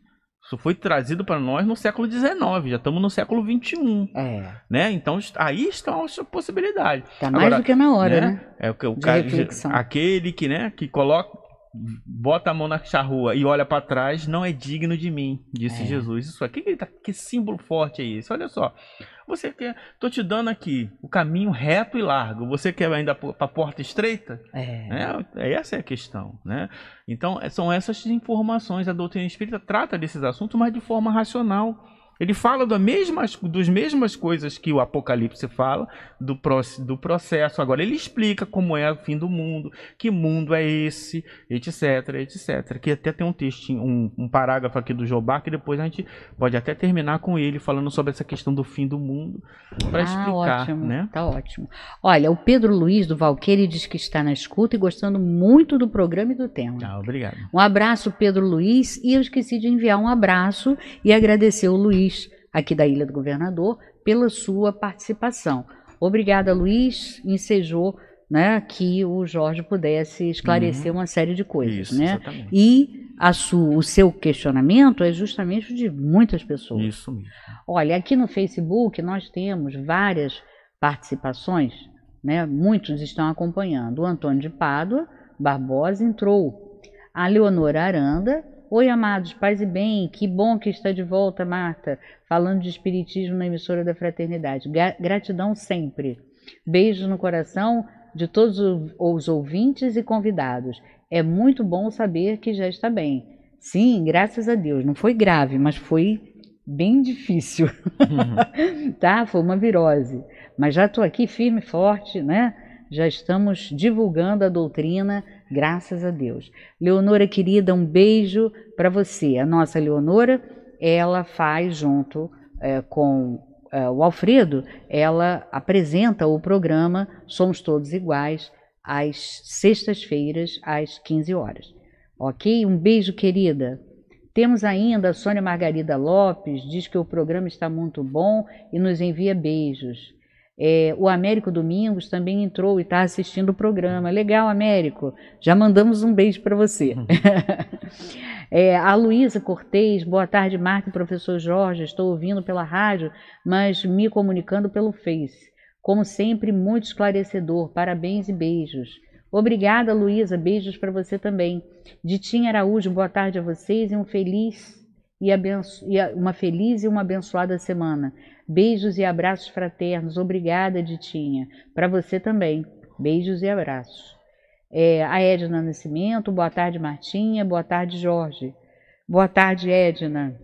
Isso foi trazido para nós no século XIX, já estamos no século XXI. É. Né? Então aí está a possibilidade. Está mais Agora, do que na hora, né? né? É o, que o cara, aquele que, né, que coloca bota a mão na charrua e olha para trás, não é digno de mim, disse é. Jesus. Isso aqui, que, que símbolo forte é esse? Olha só, você quer, tô te dando aqui o caminho reto e largo. Você quer ainda para porta estreita? É. Né? é. Essa é a questão, né? Então é, são essas informações. A doutrina espírita trata desses assuntos, mas de forma racional. Ele fala da mesma, das mesmas coisas que o Apocalipse fala, do, do processo. Agora, ele explica como é o fim do mundo, que mundo é esse, etc, etc. Que até tem um texto, um, um parágrafo aqui do Jobá, que depois a gente pode até terminar com ele, falando sobre essa questão do fim do mundo, para ah, explicar. Ótimo, né? Tá ótimo. Olha, o Pedro Luiz do Valqueire diz que está na escuta e gostando muito do programa e do tema. Ah, obrigado. Um abraço, Pedro Luiz. E eu esqueci de enviar um abraço e agradecer o Luiz Luiz, aqui da Ilha do Governador, pela sua participação. Obrigada, Luiz. Ensejou né, que o Jorge pudesse esclarecer uhum. uma série de coisas. Isso, né? Exatamente. E sua, o seu questionamento é justamente o de muitas pessoas. Isso mesmo. Olha, aqui no Facebook nós temos várias participações, né? muitos estão acompanhando. O Antônio de Pádua Barbosa entrou. A Leonora Aranda Oi, amados, paz e bem, que bom que está de volta, Marta, falando de Espiritismo na emissora da Fraternidade. Gratidão sempre. Beijos no coração de todos os ouvintes e convidados. É muito bom saber que já está bem. Sim, graças a Deus. Não foi grave, mas foi bem difícil, uhum. tá? Foi uma virose. Mas já estou aqui firme e forte, né? Já estamos divulgando a doutrina Graças a Deus. Leonora querida, um beijo para você. A nossa Leonora, ela faz junto é, com é, o Alfredo, ela apresenta o programa Somos Todos Iguais às sextas-feiras, às 15 horas. Ok? Um beijo, querida. Temos ainda a Sônia Margarida Lopes, diz que o programa está muito bom e nos envia beijos. É, o Américo Domingos também entrou e está assistindo o programa. Legal, Américo. Já mandamos um beijo para você. Uhum. é, a Luísa Cortez, boa tarde, Marco e professor Jorge. Estou ouvindo pela rádio, mas me comunicando pelo Face. Como sempre, muito esclarecedor. Parabéns e beijos. Obrigada, Luísa. Beijos para você também. Ditinha Araújo, boa tarde a vocês e um feliz e, abenço... e uma feliz e uma abençoada semana. Beijos e abraços fraternos. Obrigada, Ditinha. Para você também. Beijos e abraços. É, a Edna Nascimento, boa tarde, Martinha. Boa tarde, Jorge. Boa tarde, Edna.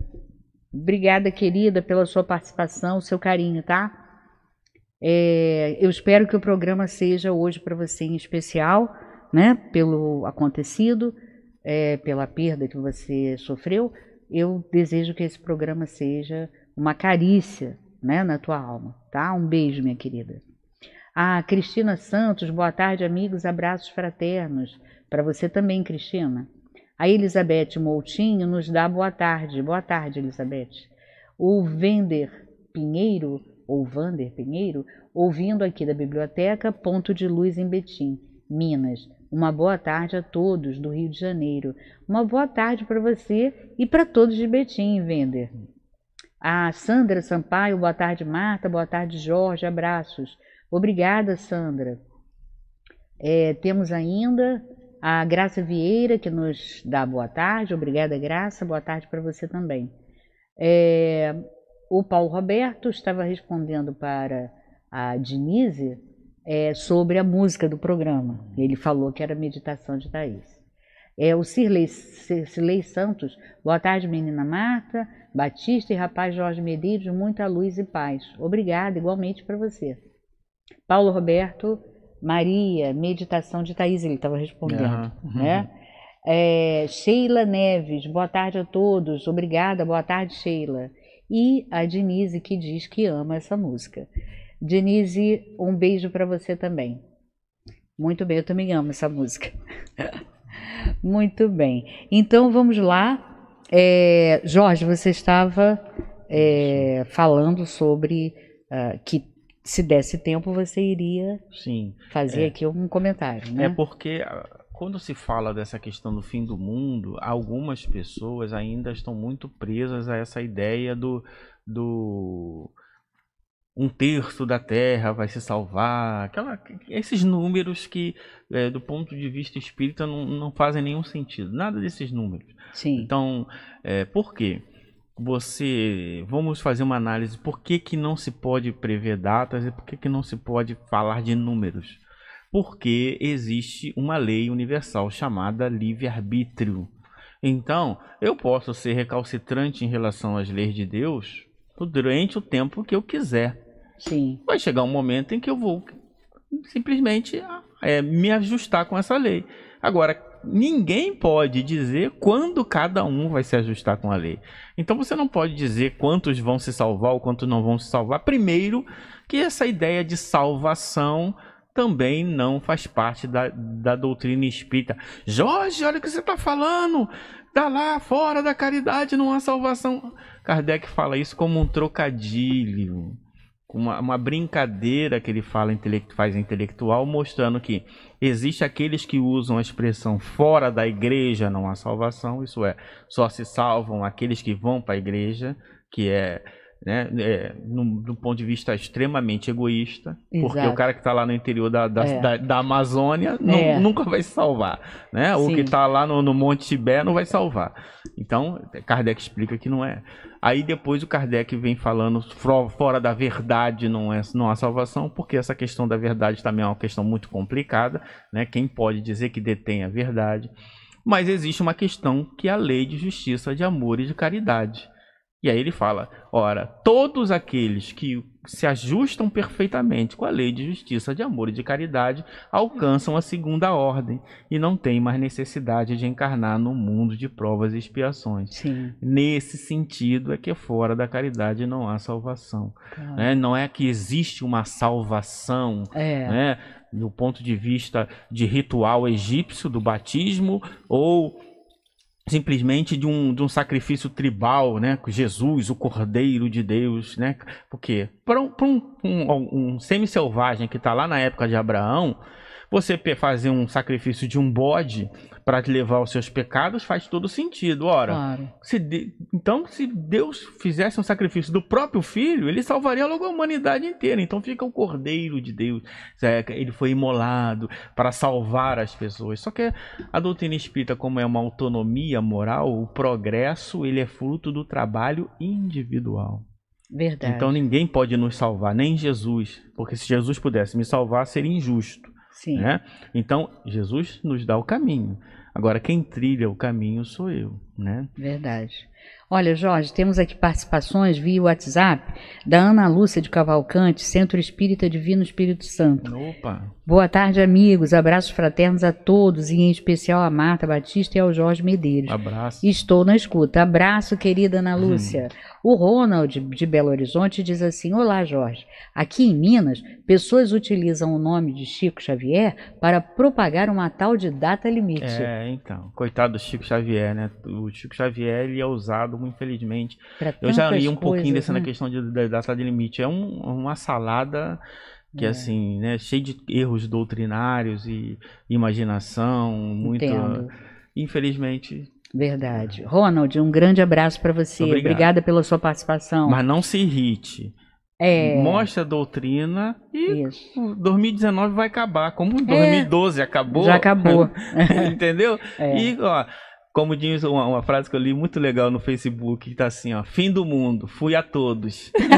Obrigada, querida, pela sua participação, seu carinho, tá? É, eu espero que o programa seja hoje para você em especial, né? Pelo acontecido, é, pela perda que você sofreu, eu desejo que esse programa seja uma carícia né, na tua alma, tá? Um beijo, minha querida. Ah, Cristina Santos, boa tarde, amigos, abraços fraternos. Para você também, Cristina. A Elizabeth Moutinho nos dá boa tarde. Boa tarde, Elizabeth. O Vender Pinheiro, ou Vander Pinheiro, ouvindo aqui da biblioteca Ponto de Luz em Betim, Minas. Uma boa tarde a todos do Rio de Janeiro. Uma boa tarde para você e para todos de Betim, Vender. A Sandra Sampaio, boa tarde, Marta. Boa tarde, Jorge. Abraços. Obrigada, Sandra. É, temos ainda a Graça Vieira, que nos dá boa tarde. Obrigada, Graça. Boa tarde para você também. É, o Paulo Roberto estava respondendo para a Denise é, sobre a música do programa. Ele falou que era meditação de Thaís. É, o Cirlei, Cirlei Santos, boa tarde, menina Marta, Batista e rapaz Jorge Medeiros, muita luz e paz. Obrigada, igualmente para você. Paulo Roberto, Maria, meditação de Thaís, ele estava respondendo. Né? Uhum. Né? É, Sheila Neves, boa tarde a todos, obrigada, boa tarde, Sheila. E a Denise, que diz que ama essa música. Denise, um beijo para você também. Muito bem, eu também amo essa música. Muito bem. Então vamos lá. É, Jorge, você estava é, falando sobre uh, que se desse tempo você iria Sim, fazer é, aqui um comentário. Né? É porque ah, quando se fala dessa questão do fim do mundo, algumas pessoas ainda estão muito presas a essa ideia do, do um terço da terra vai se salvar, aquela, esses números que, é, do ponto de vista espírita, não, não, fazem nenhum sentido, nada desses números. Sim. Então, é, por quê? Você, vamos fazer uma análise, por que, que não se pode prever datas e por que, que não se pode falar de números? Porque existe uma lei universal chamada livre-arbítrio. Então, eu posso ser recalcitrante em relação às leis de Deus durante o tempo que eu quiser. Sim. Vai chegar um momento em que eu vou simplesmente é, me ajustar com essa lei. Agora, ninguém pode dizer quando cada um vai se ajustar com a lei. Então você não pode dizer quantos vão se salvar ou quantos não vão se salvar. Primeiro, que essa ideia de salvação também não faz parte da, da doutrina espírita. Jorge, olha o que você está falando. Está lá, fora da caridade não há salvação. Kardec fala isso como um trocadilho uma, uma brincadeira que ele fala faz intelectual, mostrando que existe aqueles que usam a expressão fora da igreja não há salvação, isso é, só se salvam aqueles que vão para a igreja, que é né, é, do ponto de vista extremamente egoísta, Exato. porque o cara que está lá no interior da, da, é. da, da Amazônia não, é. nunca vai se salvar, né? Sim. O que está lá no, no Monte Tibete não vai salvar. Então, Kardec explica que não é. Aí depois o Kardec vem falando fora da verdade não é não há salvação, porque essa questão da verdade também é uma questão muito complicada, né? Quem pode dizer que detém a verdade? Mas existe uma questão que é a lei de justiça, de amor e de caridade e aí ele fala: ora, todos aqueles que se ajustam perfeitamente com a lei de justiça, de amor e de caridade alcançam a segunda ordem e não têm mais necessidade de encarnar no mundo de provas e expiações. Sim. Nesse sentido é que fora da caridade não há salvação. Né? Não é que existe uma salvação. É. Né? do ponto de vista de ritual egípcio do batismo ou simplesmente de um, de um sacrifício tribal, né? Jesus, o Cordeiro de Deus, né? Porque para um, um, um, um semi-selvagem que está lá na época de Abraão, você fazer um sacrifício de um bode para levar os seus pecados faz todo sentido. Ora, claro. se de... então se Deus fizesse um sacrifício do próprio filho, ele salvaria logo a humanidade inteira. Então fica o cordeiro de Deus, é, ele foi imolado para salvar as pessoas. Só que a doutrina espírita, como é uma autonomia moral, o progresso ele é fruto do trabalho individual. Verdade. Então ninguém pode nos salvar, nem Jesus, porque se Jesus pudesse me salvar seria injusto. Sim. Né? Então Jesus nos dá o caminho. Agora, quem trilha o caminho sou eu, né? Verdade. Olha, Jorge, temos aqui participações via WhatsApp da Ana Lúcia de Cavalcante, Centro Espírita Divino Espírito Santo. Opa! Boa tarde, amigos. Abraços fraternos a todos, e em especial a Marta Batista e ao Jorge Medeiros. Abraço. Estou na escuta. Abraço, querida Ana Lúcia. Hum. O Ronald, de Belo Horizonte, diz assim: Olá, Jorge. Aqui em Minas, pessoas utilizam o nome de Chico Xavier para propagar uma tal de data limite. É, então. Coitado do Chico Xavier, né? O Chico Xavier ele é usado infelizmente. eu já li um coisas, pouquinho dessa na né? questão de, da sala de limite. É um, uma salada que é. assim, né, cheio de erros doutrinários e imaginação, muito Entendo. infelizmente. Verdade. Ronald, um grande abraço para você. Obrigado. Obrigada pela sua participação. Mas não se irrite. É. Mostra a doutrina e Isso. 2019 vai acabar, como 2012 é. acabou. Já acabou. Entendeu? É. E ó, como diz uma, uma, frase que eu li muito legal no Facebook, que tá assim, ó, fim do mundo, fui a todos.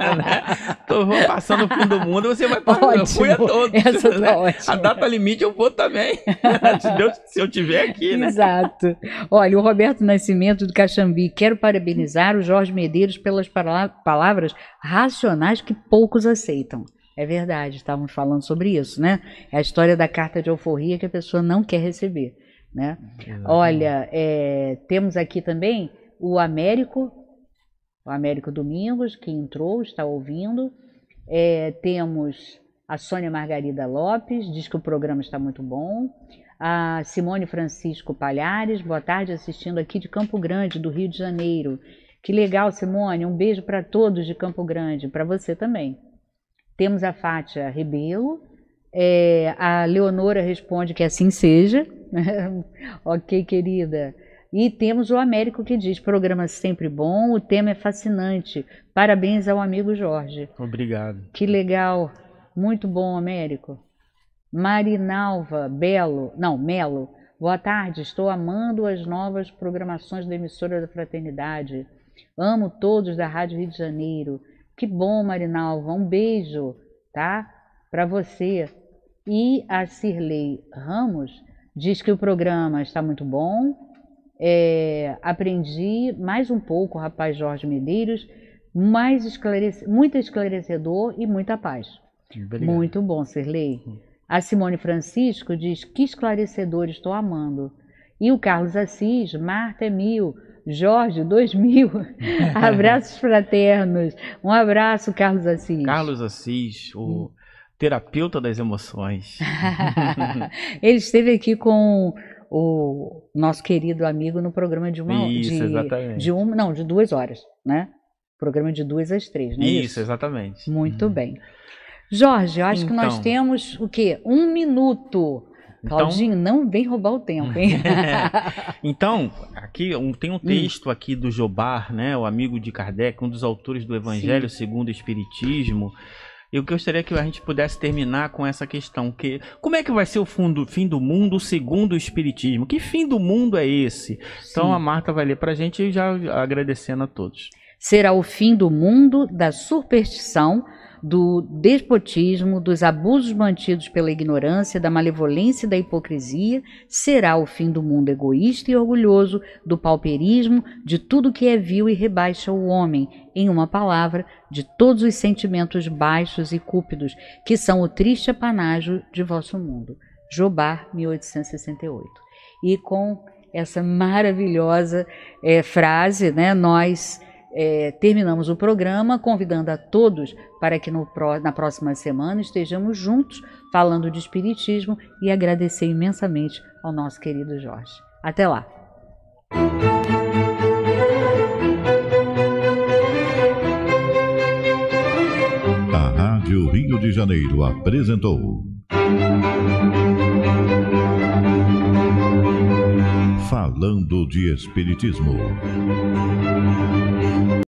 Né? Tô passando o fim do mundo, você vai passar, eu fui a todos. Essa tá né? A data limite eu vou também, se, Deus, se eu tiver aqui, né? Exato. Olha, o Roberto Nascimento do Caxambi, quero parabenizar o Jorge Medeiros pelas palavras racionais que poucos aceitam. É verdade, estávamos falando sobre isso, né? É a história da carta de alforria que a pessoa não quer receber. Né? Olha, é, temos aqui também o Américo, o Américo Domingos, que entrou, está ouvindo. É, temos a Sônia Margarida Lopes, diz que o programa está muito bom. A Simone Francisco Palhares, boa tarde, assistindo aqui de Campo Grande, do Rio de Janeiro. Que legal, Simone. Um beijo para todos de Campo Grande, para você também. Temos a Fátia Rebelo. É, a Leonora responde que assim seja. ok, querida. E temos o Américo que diz: programa sempre bom, o tema é fascinante. Parabéns ao amigo Jorge. Obrigado. Que legal. Muito bom, Américo. Marinalva Belo, não, Melo. Boa tarde, estou amando as novas programações da emissora da Fraternidade. Amo todos da Rádio Rio de Janeiro. Que bom, Marinalva. Um beijo, tá? Para você. E a Cirlei Ramos diz que o programa está muito bom. É, aprendi mais um pouco, rapaz Jorge Medeiros, mais esclarece, muito esclarecedor e muita paz. Obrigado. Muito bom, Sirlei. A Simone Francisco diz que esclarecedor estou amando. E o Carlos Assis, Marta é mil, Jorge dois mil. Abraços fraternos. Um abraço, Carlos Assis. Carlos Assis, o hum terapeuta das emoções. Ele esteve aqui com o nosso querido amigo no programa de uma isso, de, exatamente. de uma não de duas horas, né? Programa de duas às três, né? Isso, isso? exatamente. Muito hum. bem. Jorge, eu acho então, que nós então. temos o quê? Um minuto. Então- Claudinho, então, não vem roubar o tempo, hein? então, aqui um, tem um hum. texto hum. aqui do Jobar, né, o amigo de Kardec, um dos autores do Evangelho Sim. segundo o Espiritismo. Eu gostaria que a gente pudesse terminar com essa questão que como é que vai ser o fundo, fim do mundo segundo o espiritismo? Que fim do mundo é esse? Então, Sim. Então a Marta vai ler para a gente já agradecendo a todos. Será o fim do mundo da superstição, do despotismo, dos abusos mantidos pela ignorância, da malevolência e da hipocrisia, será o fim do mundo egoísta e orgulhoso, do pauperismo, de tudo que é vil e rebaixa o homem, em uma palavra, de todos os sentimentos baixos e cúpidos, que são o triste apanágio de vosso mundo. Jobar, 1868. E com essa maravilhosa é, frase, né, nós é, terminamos o programa convidando a todos para que no, na próxima semana estejamos juntos falando de Espiritismo e agradecer imensamente ao nosso querido Jorge. Até lá! A Rádio Rio de Janeiro apresentou. falando de Espiritismo.